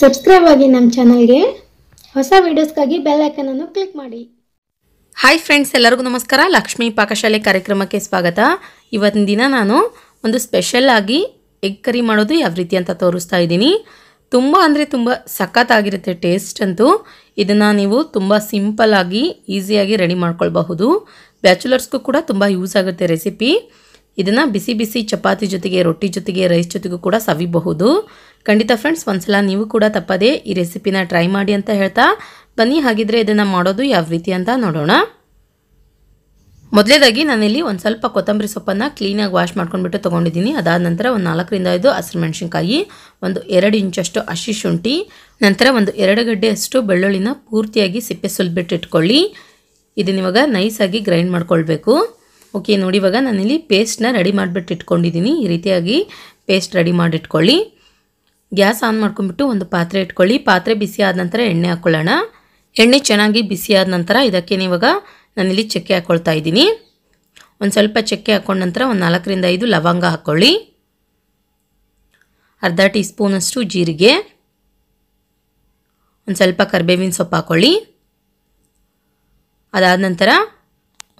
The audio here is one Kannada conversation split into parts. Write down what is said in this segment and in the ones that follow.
ಸಬ್ಸ್ಕ್ರೈಬ್ ಆಗಿ ನಮ್ಮ ಚಾನಲ್ಗೆ ಹೊಸ ವೀಡಿಯೋಸ್ಗಾಗಿ ಬೆಲ್ ಐಕನನ್ನು ಕ್ಲಿಕ್ ಮಾಡಿ ಹಾಯ್ ಫ್ರೆಂಡ್ಸ್ ಎಲ್ಲರಿಗೂ ನಮಸ್ಕಾರ ಲಕ್ಷ್ಮೀ ಪಾಕಶಾಲೆ ಕಾರ್ಯಕ್ರಮಕ್ಕೆ ಸ್ವಾಗತ ಇವತ್ತಿನ ದಿನ ನಾನು ಒಂದು ಸ್ಪೆಷಲ್ ಆಗಿ ಎಗ್ ಕರಿ ಮಾಡೋದು ಯಾವ ರೀತಿ ಅಂತ ತೋರಿಸ್ತಾ ಇದ್ದೀನಿ ತುಂಬ ಅಂದರೆ ತುಂಬ ಸಖತ್ತಾಗಿರುತ್ತೆ ಟೇಸ್ಟ್ ಅಂತೂ ಇದನ್ನು ನೀವು ತುಂಬ ಆಗಿ ಈಸಿಯಾಗಿ ರೆಡಿ ಮಾಡ್ಕೊಳ್ಬಹುದು ಬ್ಯಾಚುಲರ್ಸ್ಗೂ ಕೂಡ ತುಂಬ ಯೂಸ್ ಆಗುತ್ತೆ ರೆಸಿಪಿ ಇದನ್ನು ಬಿಸಿ ಬಿಸಿ ಚಪಾತಿ ಜೊತೆಗೆ ರೊಟ್ಟಿ ಜೊತೆಗೆ ರೈಸ್ ಜೊತೆಗೂ ಕೂಡ ಸವಿಬಹುದು ಖಂಡಿತ ಫ್ರೆಂಡ್ಸ್ ಒಂದ್ಸಲ ನೀವು ಕೂಡ ತಪ್ಪದೇ ಈ ರೆಸಿಪಿನ ಟ್ರೈ ಮಾಡಿ ಅಂತ ಹೇಳ್ತಾ ಬನ್ನಿ ಹಾಗಿದ್ರೆ ಇದನ್ನು ಮಾಡೋದು ಯಾವ ರೀತಿ ಅಂತ ನೋಡೋಣ ಮೊದಲೇದಾಗಿ ನಾನಿಲ್ಲಿ ಒಂದು ಸ್ವಲ್ಪ ಕೊತ್ತಂಬರಿ ಸೊಪ್ಪನ್ನು ಕ್ಲೀನಾಗಿ ವಾಶ್ ಮಾಡ್ಕೊಂಡ್ಬಿಟ್ಟು ತೊಗೊಂಡಿದ್ದೀನಿ ಅದಾದ ನಂತರ ಒಂದು ನಾಲ್ಕರಿಂದ ಐದು ಹಸಿರು ಮೆಣಸಿನ್ಕಾಯಿ ಒಂದು ಎರಡು ಇಂಚಷ್ಟು ಹಸಿ ಶುಂಠಿ ನಂತರ ಒಂದು ಎರಡು ಗಡ್ಡೆಯಷ್ಟು ಬೆಳ್ಳುಳ್ಳಿನ ಪೂರ್ತಿಯಾಗಿ ಸಿಪ್ಪೆ ಸುಲ್ಬಿಟ್ಟು ಇಟ್ಕೊಳ್ಳಿ ಇದನ್ನಿವಾಗ ನೈಸಾಗಿ ಗ್ರೈಂಡ್ ಮಾಡ್ಕೊಳ್ಬೇಕು ಓಕೆ ನೋಡಿ ಇವಾಗ ನಾನಿಲ್ಲಿ ಪೇಸ್ಟನ್ನ ರೆಡಿ ಮಾಡಿಬಿಟ್ಟು ಇಟ್ಕೊಂಡಿದ್ದೀನಿ ಈ ರೀತಿಯಾಗಿ ಪೇಸ್ಟ್ ರೆಡಿ ಮಾಡಿಟ್ಕೊಳ್ಳಿ ಗ್ಯಾಸ್ ಆನ್ ಮಾಡ್ಕೊಂಡ್ಬಿಟ್ಟು ಒಂದು ಪಾತ್ರೆ ಇಟ್ಕೊಳ್ಳಿ ಪಾತ್ರೆ ಬಿಸಿ ಆದ ನಂತರ ಎಣ್ಣೆ ಹಾಕ್ಕೊಳ್ಳೋಣ ಎಣ್ಣೆ ಚೆನ್ನಾಗಿ ಬಿಸಿ ಆದ ನಂತರ ಇದಕ್ಕೆ ಇವಾಗ ನಾನಿಲ್ಲಿ ಚಕ್ಕೆ ಹಾಕ್ಕೊಳ್ತಾ ಇದ್ದೀನಿ ಒಂದು ಸ್ವಲ್ಪ ಚಕ್ಕೆ ಹಾಕ್ಕೊಂಡ ನಂತರ ಒಂದು ನಾಲ್ಕರಿಂದ ಐದು ಲವಂಗ ಹಾಕ್ಕೊಳ್ಳಿ ಅರ್ಧ ಟೀ ಸ್ಪೂನಷ್ಟು ಜೀರಿಗೆ ಒಂದು ಸ್ವಲ್ಪ ಕರಿಬೇವಿನ ಸೊಪ್ಪು ಹಾಕ್ಕೊಳ್ಳಿ ಅದಾದ ನಂತರ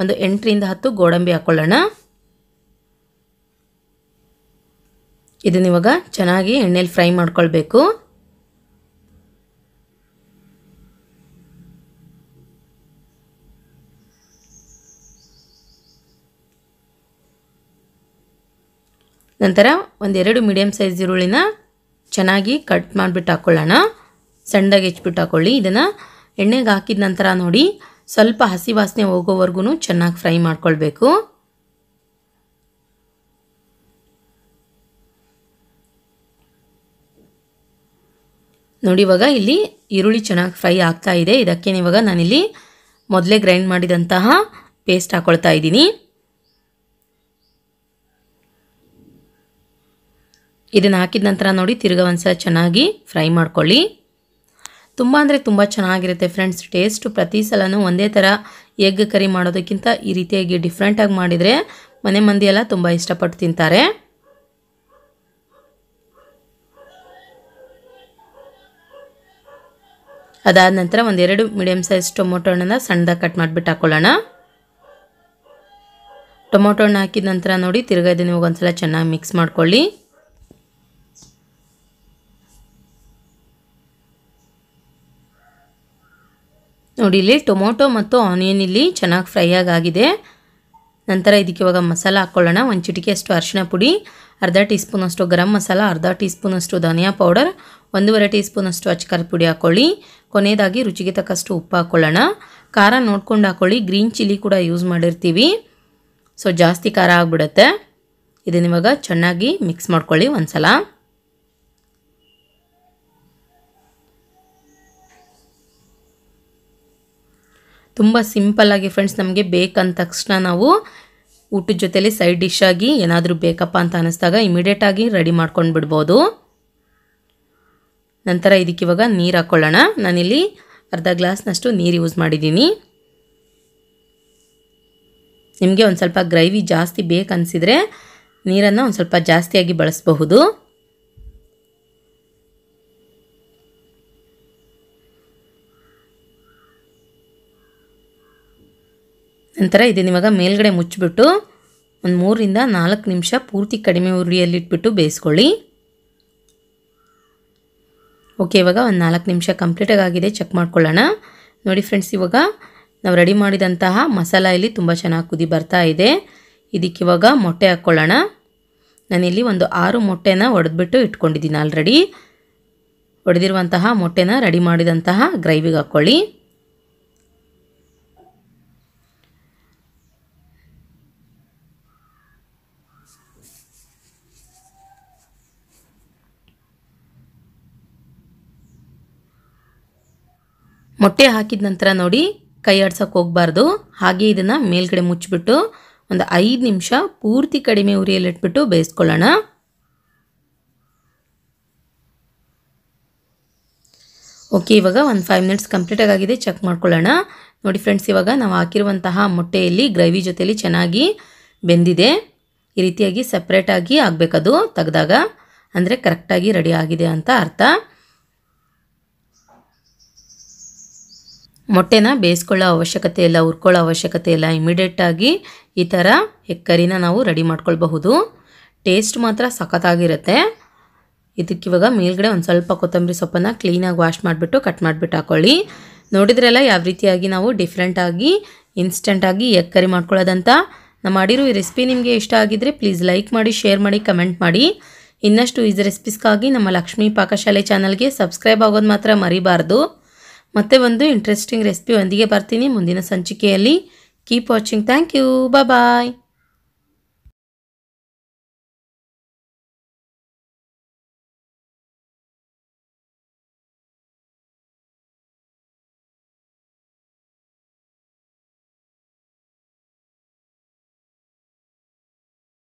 ಒಂದು ಎಂಟರಿಂದ ಹತ್ತು ಗೋಡಂಬಿ ಹಾಕೊಳ್ಳೋಣ ಇದನ್ನ ಇವಾಗ ಚೆನ್ನಾಗಿ ಎಣ್ಣೆಲಿ ಫ್ರೈ ಮಾಡ್ಕೊಳ್ಬೇಕು ನಂತರ ಒಂದೆರಡು ಮೀಡಿಯಂ ಸೈಜ್ ಈರುಳ್ಳಿನ ಚೆನ್ನಾಗಿ ಕಟ್ ಮಾಡಿಬಿಟ್ಟು ಹಾಕ್ಕೊಳ್ಳೋಣ ಸಣ್ಣದಾಗಿ ಹೆಚ್ಚಿಬಿಟ್ಟು ಹಾಕ್ಕೊಳ್ಳಿ ಇದನ್ನು ಎಣ್ಣೆಗೆ ಹಾಕಿದ ನಂತರ ನೋಡಿ ಸ್ವಲ್ಪ ಹಸಿ ವಾಸನೆ ಹೋಗೋವರೆಗೂ ಚೆನ್ನಾಗಿ ಫ್ರೈ ಮಾಡ್ಕೊಳ್ಬೇಕು ನೋಡಿ ಇವಾಗ ಇಲ್ಲಿ ಈರುಳ್ಳಿ ಚೆನ್ನಾಗಿ ಫ್ರೈ ಆಗ್ತಾ ಇದೆ ಇದಕ್ಕೆ ಇವಾಗ ನಾನಿಲ್ಲಿ ಮೊದಲೇ ಗ್ರೈಂಡ್ ಮಾಡಿದಂತಹ ಪೇಸ್ಟ್ ಹಾಕ್ಕೊಳ್ತಾ ಇದ್ದೀನಿ ಇದನ್ನು ಹಾಕಿದ ನಂತರ ನೋಡಿ ತಿರ್ಗಾ ಒಂದ್ಸಲ ಚೆನ್ನಾಗಿ ಫ್ರೈ ಮಾಡ್ಕೊಳ್ಳಿ ತುಂಬ ಅಂದರೆ ತುಂಬ ಚೆನ್ನಾಗಿರುತ್ತೆ ಫ್ರೆಂಡ್ಸ್ ಟೇಸ್ಟು ಪ್ರತಿ ಸಲವೂ ಒಂದೇ ಥರ ಎಗ್ ಕರಿ ಮಾಡೋದಕ್ಕಿಂತ ಈ ರೀತಿಯಾಗಿ ಡಿಫ್ರೆಂಟಾಗಿ ಮಾಡಿದರೆ ಮನೆ ಮಂದಿ ಎಲ್ಲ ತುಂಬ ಇಷ್ಟಪಟ್ಟು ತಿಂತಾರೆ ಅದಾದ ನಂತರ ಒಂದೆರಡು ಮೀಡಿಯಮ್ ಸೈಜ್ ಟೊಮೊಟೊ ಹಣ್ಣನ್ನು ಸಣ್ಣದಾಗಿ ಕಟ್ ಮಾಡಿಬಿಟ್ಟು ಹಾಕೊಳ್ಳೋಣ ಟೊಮೊಟೊ ಹಣ್ಣು ಹಾಕಿದ ನಂತರ ನೋಡಿ ತಿರ್ಗಾ ಇದನ್ನು ಒಂದ್ಸಲ ಚೆನ್ನಾಗಿ ಮಿಕ್ಸ್ ಮಾಡ್ಕೊಳ್ಳಿ ನೋಡಿ ಇಲ್ಲಿ ಟೊಮೊಟೊ ಮತ್ತು ಆನಿಯನ್ ಇಲ್ಲಿ ಚೆನ್ನಾಗಿ ಫ್ರೈ ಆಗಿದೆ ನಂತರ ಇದಕ್ಕೆ ಇವಾಗ ಮಸಾಲ ಹಾಕ್ಕೊಳ್ಳೋಣ ಒಂದು ಚಿಟಿಕೆ ಅಷ್ಟು ಪುಡಿ ಅರ್ಧ ಟೀ ಸ್ಪೂನಷ್ಟು ಗರಂ ಮಸಾಲ ಅರ್ಧ ಟೀ ಸ್ಪೂನಷ್ಟು ಧನಿಯಾ ಪೌಡರ್ ಒಂದೂವರೆ ಟೀ ಸ್ಪೂನಷ್ಟು ಅಚ್ಚಕಾರ ಪುಡಿ ಹಾಕ್ಕೊಳ್ಳಿ ಕೊನೆಯದಾಗಿ ರುಚಿಗೆ ತಕ್ಕಷ್ಟು ಉಪ್ಪು ಹಾಕ್ಕೊಳ್ಳೋಣ ಖಾರ ನೋಡ್ಕೊಂಡು ಹಾಕ್ಕೊಳ್ಳಿ ಗ್ರೀನ್ ಚಿಲ್ಲಿ ಕೂಡ ಯೂಸ್ ಮಾಡಿರ್ತೀವಿ ಸೊ ಜಾಸ್ತಿ ಖಾರ ಆಗಿಬಿಡುತ್ತೆ ಇದನ್ನಿವಾಗ ಚೆನ್ನಾಗಿ ಮಿಕ್ಸ್ ಮಾಡ್ಕೊಳ್ಳಿ ಒಂದು ಸಲ ತುಂಬ ಸಿಂಪಲ್ಲಾಗಿ ಫ್ರೆಂಡ್ಸ್ ನಮಗೆ ಬೇಕಂದ ತಕ್ಷಣ ನಾವು ಊಟದ ಜೊತೆಯಲ್ಲಿ ಸೈಡ್ ಡಿಶ್ ಆಗಿ ಏನಾದರೂ ಬೇಕಪ್ಪ ಅಂತ ಅನ್ನಿಸ್ದಾಗ ಇಮಿಡಿಯೇಟಾಗಿ ರೆಡಿ ಮಾಡ್ಕೊಂಡು ಬಿಡ್ಬೋದು ನಂತರ ಇದಕ್ಕೆ ಇವಾಗ ನೀರು ಹಾಕ್ಕೊಳ್ಳೋಣ ನಾನಿಲ್ಲಿ ಅರ್ಧ ಗ್ಲಾಸ್ನಷ್ಟು ನೀರು ಯೂಸ್ ಮಾಡಿದ್ದೀನಿ ನಿಮಗೆ ಒಂದು ಸ್ವಲ್ಪ ಗ್ರೈವಿ ಜಾಸ್ತಿ ಬೇಕನ್ನಿಸಿದರೆ ನೀರನ್ನು ಒಂದು ಸ್ವಲ್ಪ ಜಾಸ್ತಿಯಾಗಿ ಬಳಸಬಹುದು ನಂತರ ಇದನ್ನು ಇವಾಗ ಮೇಲ್ಗಡೆ ಮುಚ್ಚಿಬಿಟ್ಟು ಒಂದು ಮೂರಿಂದ ನಾಲ್ಕು ನಿಮಿಷ ಪೂರ್ತಿ ಕಡಿಮೆ ಉರಿಯಲ್ಲಿಟ್ಬಿಟ್ಟು ಬೇಯಿಸ್ಕೊಳ್ಳಿ ಓಕೆ ಇವಾಗ ಒಂದು ನಾಲ್ಕು ನಿಮಿಷ ಕಂಪ್ಲೀಟಾಗಿ ಆಗಿದೆ ಚೆಕ್ ಮಾಡ್ಕೊಳ್ಳೋಣ ನೋಡಿ ಫ್ರೆಂಡ್ಸ್ ಇವಾಗ ನಾವು ರೆಡಿ ಮಾಡಿದಂತಹ ಮಸಾಲ ಇಲ್ಲಿ ತುಂಬ ಚೆನ್ನಾಗಿ ಕುದಿ ಬರ್ತಾ ಇದೆ ಇದಕ್ಕೆ ಇವಾಗ ಮೊಟ್ಟೆ ಹಾಕ್ಕೊಳ್ಳೋಣ ನಾನಿಲ್ಲಿ ಒಂದು ಆರು ಮೊಟ್ಟೆನ ಒಡೆದ್ಬಿಟ್ಟು ಇಟ್ಕೊಂಡಿದ್ದೀನಿ ಆಲ್ರೆಡಿ ಒಡೆದಿರುವಂತಹ ಮೊಟ್ಟೆನ ರೆಡಿ ಮಾಡಿದಂತಹ ಗ್ರೈವಿಗೆ ಹಾಕ್ಕೊಳ್ಳಿ ಮೊಟ್ಟೆ ಹಾಕಿದ ನಂತರ ನೋಡಿ ಕೈ ಆಡ್ಸೋಕೆ ಹೋಗಬಾರ್ದು ಹಾಗೆ ಇದನ್ನು ಮೇಲ್ಗಡೆ ಮುಚ್ಚಿಬಿಟ್ಟು ಒಂದು ಐದು ನಿಮಿಷ ಪೂರ್ತಿ ಕಡಿಮೆ ಉರಿಯಲ್ಲಿಟ್ಬಿಟ್ಟು ಬೇಯಿಸ್ಕೊಳ್ಳೋಣ ಓಕೆ ಇವಾಗ ಒಂದು ಫೈವ್ ಮಿನಿಟ್ಸ್ ಕಂಪ್ಲೀಟಾಗಿ ಆಗಿದೆ ಚೆಕ್ ಮಾಡ್ಕೊಳ್ಳೋಣ ನೋಡಿ ಫ್ರೆಂಡ್ಸ್ ಇವಾಗ ನಾವು ಹಾಕಿರುವಂತಹ ಮೊಟ್ಟೆಯಲ್ಲಿ ಗ್ರೇವಿ ಜೊತೆಯಲ್ಲಿ ಚೆನ್ನಾಗಿ ಬೆಂದಿದೆ ಈ ರೀತಿಯಾಗಿ ಸಪ್ರೇಟಾಗಿ ಆಗಬೇಕದು ತೆಗೆದಾಗ ಅಂದರೆ ಕರೆಕ್ಟಾಗಿ ರೆಡಿ ಆಗಿದೆ ಅಂತ ಅರ್ಥ ಮೊಟ್ಟೆನ ಬೇಯಿಸ್ಕೊಳ್ಳೋ ಅವಶ್ಯಕತೆ ಇಲ್ಲ ಹುರ್ಕೊಳ್ಳೋ ಅವಶ್ಯಕತೆ ಇಲ್ಲ ಇಮಿಡಿಯೇಟಾಗಿ ಈ ಥರ ಎಕ್ಕರಿನ ನಾವು ರೆಡಿ ಮಾಡ್ಕೊಳ್ಬಹುದು ಟೇಸ್ಟ್ ಮಾತ್ರ ಸಖತ್ತಾಗಿರುತ್ತೆ ಇದಕ್ಕಿವಾಗ ಮೇಲ್ಗಡೆ ಒಂದು ಸ್ವಲ್ಪ ಕೊತ್ತಂಬರಿ ಸೊಪ್ಪನ್ನು ಕ್ಲೀನಾಗಿ ವಾಶ್ ಮಾಡಿಬಿಟ್ಟು ಕಟ್ ಮಾಡಿಬಿಟ್ಟು ಹಾಕ್ಕೊಳ್ಳಿ ನೋಡಿದ್ರಲ್ಲ ಯಾವ ರೀತಿಯಾಗಿ ನಾವು ಡಿಫ್ರೆಂಟಾಗಿ ಇನ್ಸ್ಟೆಂಟಾಗಿ ಎಗ್ ಕರಿ ಮಾಡ್ಕೊಳ್ಳೋದಂತ ನಾವು ಮಾಡಿರೋ ಈ ರೆಸಿಪಿ ನಿಮಗೆ ಇಷ್ಟ ಆಗಿದ್ದರೆ ಪ್ಲೀಸ್ ಲೈಕ್ ಮಾಡಿ ಶೇರ್ ಮಾಡಿ ಕಮೆಂಟ್ ಮಾಡಿ ಇನ್ನಷ್ಟು ಈಸ್ ರೆಸಿಪೀಸ್ಗಾಗಿ ನಮ್ಮ ಲಕ್ಷ್ಮೀ ಪಾಕಶಾಲೆ ಚಾನಲ್ಗೆ ಸಬ್ಸ್ಕ್ರೈಬ್ ಆಗೋದು ಮಾತ್ರ ಮರಿಬಾರ್ದು ಮತ್ತೆ ಒಂದು ಇಂಟ್ರೆಸ್ಟಿಂಗ್ ರೆಸಿಪಿ ಒಂದಿಗೆ ಬರ್ತೀನಿ ಮುಂದಿನ ಸಂಚಿಕೆಯಲ್ಲಿ keep watching thank you bye